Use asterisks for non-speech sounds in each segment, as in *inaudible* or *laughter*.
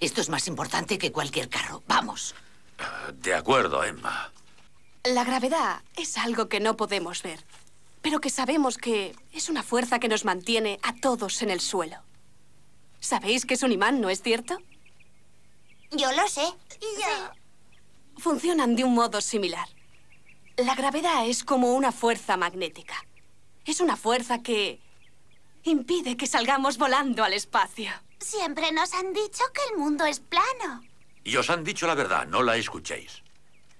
Esto es más importante que cualquier carro. Vamos. Ah, de acuerdo, Emma. La gravedad es algo que no podemos ver, pero que sabemos que es una fuerza que nos mantiene a todos en el suelo. ¿Sabéis que es un imán, no es cierto? Yo lo sé. Funcionan de un modo similar. La gravedad es como una fuerza magnética. Es una fuerza que impide que salgamos volando al espacio. Siempre nos han dicho que el mundo es plano. Y os han dicho la verdad, no la escuchéis.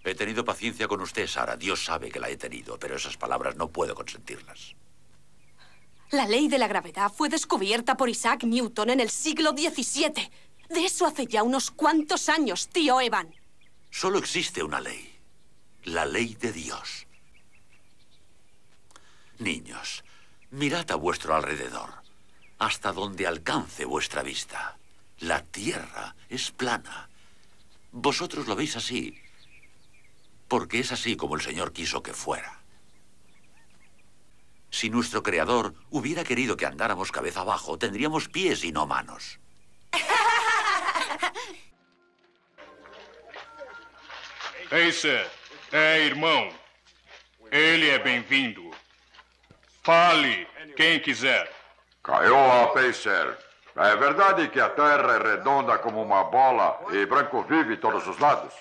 He tenido paciencia con usted, Sara. Dios sabe que la he tenido, pero esas palabras no puedo consentirlas. La ley de la gravedad fue descubierta por Isaac Newton en el siglo XVII. De eso hace ya unos cuantos años, tío Evan. Solo existe una ley. La ley de Dios. Niños, mirad a vuestro alrededor hasta donde alcance vuestra vista. La tierra es plana. Vosotros lo veis así, porque es así como el Señor quiso que fuera. Si nuestro Creador hubiera querido que andáramos cabeza abajo, tendríamos pies y no manos. *laughs* Ei, irmão. Ele é bem-vindo. Fale, quem quiser. Caiu a Pacer. É verdade que a terra é redonda como uma bola e branco vive todos os lados?